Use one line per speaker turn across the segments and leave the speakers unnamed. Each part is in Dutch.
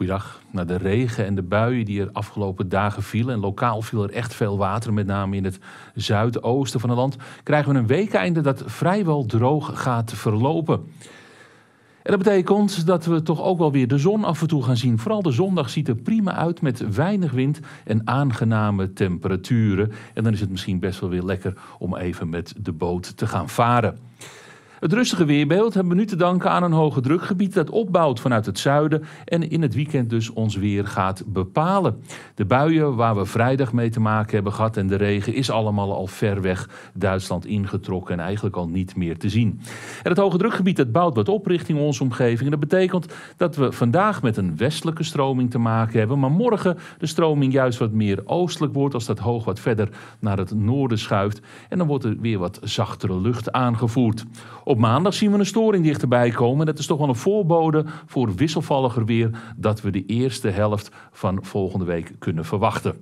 Goeiedag. Na de regen en de buien die er afgelopen dagen vielen. En lokaal viel er echt veel water, met name in het zuidoosten van het land. Krijgen we een weekeinde dat vrijwel droog gaat verlopen. En dat betekent dat we toch ook wel weer de zon af en toe gaan zien. Vooral de zondag ziet er prima uit met weinig wind en aangename temperaturen. En dan is het misschien best wel weer lekker om even met de boot te gaan varen. Het rustige weerbeeld hebben we nu te danken aan een hoge drukgebied dat opbouwt vanuit het zuiden en in het weekend dus ons weer gaat bepalen. De buien waar we vrijdag mee te maken hebben gehad en de regen is allemaal al ver weg Duitsland ingetrokken en eigenlijk al niet meer te zien. En het hoge drukgebied dat bouwt wat op richting onze omgeving en dat betekent dat we vandaag met een westelijke stroming te maken hebben, maar morgen de stroming juist wat meer oostelijk wordt als dat hoog wat verder naar het noorden schuift en dan wordt er weer wat zachtere lucht aangevoerd. Op maandag zien we een storing dichterbij komen. Dat is toch wel een voorbode voor wisselvalliger weer dat we de eerste helft van volgende week kunnen verwachten.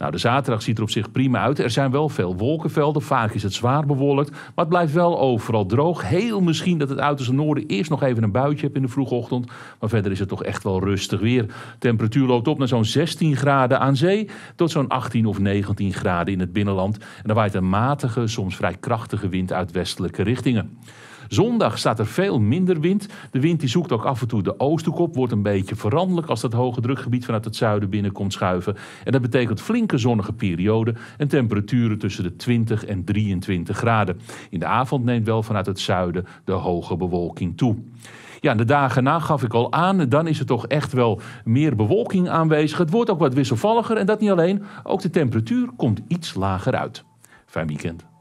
Nou, de zaterdag ziet er op zich prima uit. Er zijn wel veel wolkenvelden. Vaak is het zwaar bewolkt. Maar het blijft wel overal droog. Heel misschien dat het uiterste noorden eerst nog even een buitje hebt in de vroege ochtend. Maar verder is het toch echt wel rustig weer. temperatuur loopt op naar zo'n 16 graden aan zee. Tot zo'n 18 of 19 graden in het binnenland. En dan waait een matige, soms vrij krachtige wind uit westelijke richtingen. Zondag staat er veel minder wind. De wind die zoekt ook af en toe de oosthoek op. Wordt een beetje veranderlijk als dat hoge drukgebied vanuit het zuiden binnenkomt schuiven. En dat betekent flinke zonnige perioden en temperaturen tussen de 20 en 23 graden. In de avond neemt wel vanuit het zuiden de hoge bewolking toe. Ja, de dagen na gaf ik al aan, dan is er toch echt wel meer bewolking aanwezig. Het wordt ook wat wisselvalliger en dat niet alleen, ook de temperatuur komt iets lager uit. Fijn weekend.